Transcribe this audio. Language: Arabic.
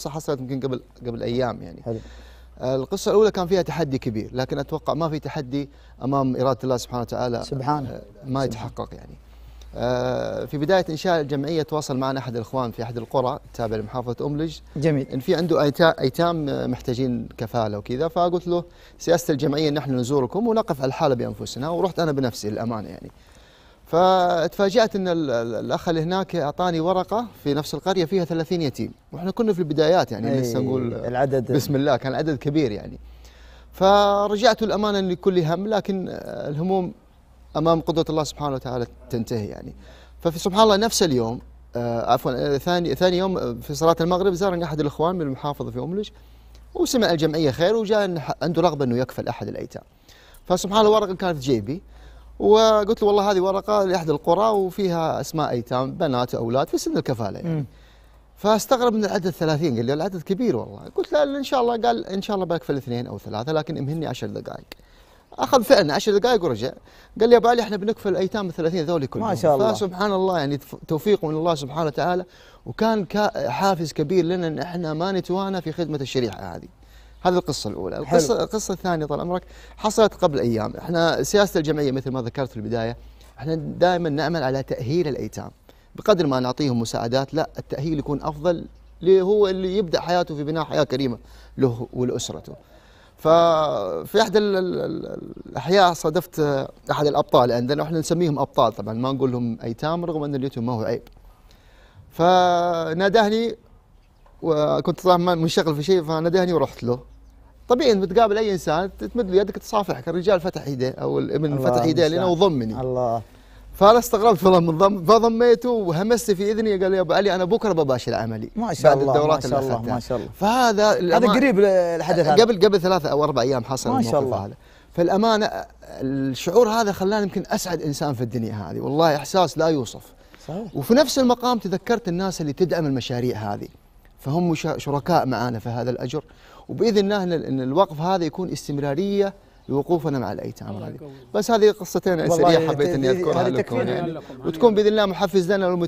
قصة حصلت يمكن قبل قبل ايام يعني حلو. آه، القصة الأولى كان فيها تحدي كبير لكن أتوقع ما في تحدي أمام إرادة الله سبحانه وتعالى سبحانه آه، ما يتحقق يعني آه، في بداية إنشاء الجمعية تواصل معنا أحد الإخوان في أحد القرى التابعة لمحافظة أملج جميل إن في عنده أيتام محتاجين كفالة وكذا فقلت له سياسة الجمعية نحن نزوركم ونقف على الحالة بأنفسنا ورحت أنا بنفسي للأمانة يعني فتفاجأت ان الاخ اللي هناك اعطاني ورقه في نفس القريه فيها 30 يتيم واحنا كنا في البدايات يعني لسه نقول العدد بسم الله كان عدد كبير يعني فرجعت الامانه لكل هم لكن الهموم امام قدره الله سبحانه وتعالى تنتهي يعني ففي سبحان الله نفس اليوم آه، عفوا ثاني ثاني يوم في صلاه المغرب زارني احد الاخوان من المحافظه في املج وسمع الجمعيه خير وجاء عنده رغبه انه يكفل احد الايتام فسبحان الله ورقه كانت في جيبي وقلت له والله هذه ورقه لاحد القرى وفيها اسماء ايتام بنات واولاد في سن الكفاله يعني فاستغرب من العدد 30 قال لي العدد كبير والله قلت له ان شاء الله قال ان شاء الله بالك في الاثنين او ثلاثه لكن امهني 10 دقائق اخذ فعلا 10 دقائق ورجع قال لي يا بالي احنا بنكفل الايتام ال 30 ذول كلهم ما شاء الله فسبحان الله يعني توفيق من الله سبحانه وتعالى وكان حافز كبير لنا ان احنا ما نتوانى في خدمه الشريحه هذه هذه القصة الأولى، القصة القصة الثانية طال عمرك حصلت قبل أيام، احنا سياسة الجمعية مثل ما ذكرت في البداية احنا دائما نعمل على تأهيل الأيتام، بقدر ما نعطيهم مساعدات لا التأهيل يكون أفضل اللي هو اللي يبدأ حياته في بناء حياة كريمة له ولأسرته. ففي احد الاحياء صادفت احد الابطال عندنا واحنا نسميهم ابطال طبعا ما نقول لهم ايتام رغم ان اليتم ما هو عيب فنادهني وكنت صراحه منشغل في شيء فندهني ورحت له طبيعي انت بتقابل اي انسان تمد له يدك تصافحك الرجال فتح يده او الابن فتح يده لنا وضمني الله فانا استغربت والله من ضم فضميته وهمست في اذني قال لي يا ابو علي انا بكره بباشر عملي ما شاء بعد الله الدورات ما شاء الله ما شاء الله فهذا هذا قريب الحدث هذا قبل قبل ثلاثة او اربع ايام حصل ما شاء الله هذا فالامانه الشعور هذا خلاني يمكن اسعد انسان في الدنيا هذه والله احساس لا يوصف صحيح. وفي نفس المقام تذكرت الناس اللي تدعم المشاريع هذه فهم شركاء معنا في هذا الأجر وبإذن الله أن الوقف هذا يكون استمرارية لوقوفنا مع الايتام هذه بس هذه قصتين اسريه حبيت اني اذكرها لكم يعني وتكون باذن الله محفز لنا والمتابعين